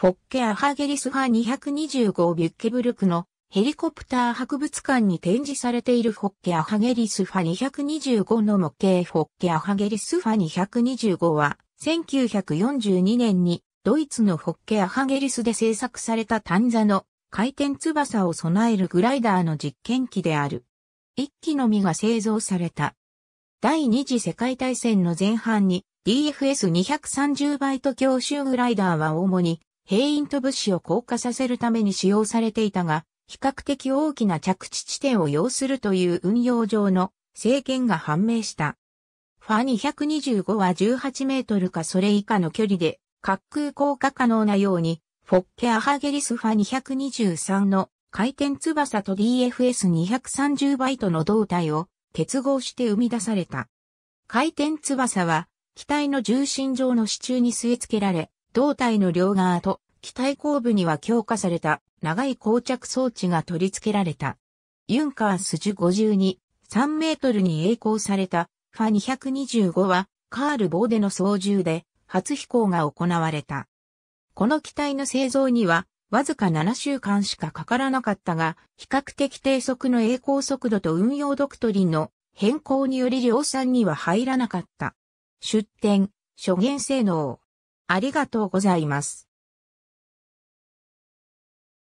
フォッケ・アハゲリス派2 2 5ビュッケブルクのヘリコプター博物館に展示されているフォッケ・アハゲリス派225の模型フォッケ・アハゲリス派225は1942年にドイツのフォッケ・アハゲリスで製作された単座の回転翼を備えるグライダーの実験機である。一機のみが製造された。第二次世界大戦の前半に DFS230 バイト強襲グライダーは主に兵員と物資を降下させるために使用されていたが、比較的大きな着地地点を要するという運用上の制限が判明した。ファ225は18メートルかそれ以下の距離で滑空降下可能なように、フォッケアハゲリスファ223の回転翼と DFS230 バイトの胴体を結合して生み出された。回転翼は機体の重心上の支柱に据え付けられ、胴体の両側と機体後部には強化された長い膠着装置が取り付けられた。ユンカースジュ52、3メートルに栄光されたファ225はカール・ボーデの操縦で初飛行が行われた。この機体の製造にはわずか7週間しかかからなかったが、比較的低速の栄光速度と運用ドクトリンの変更により量産には入らなかった。出展、諸元性能。ありがとうございます。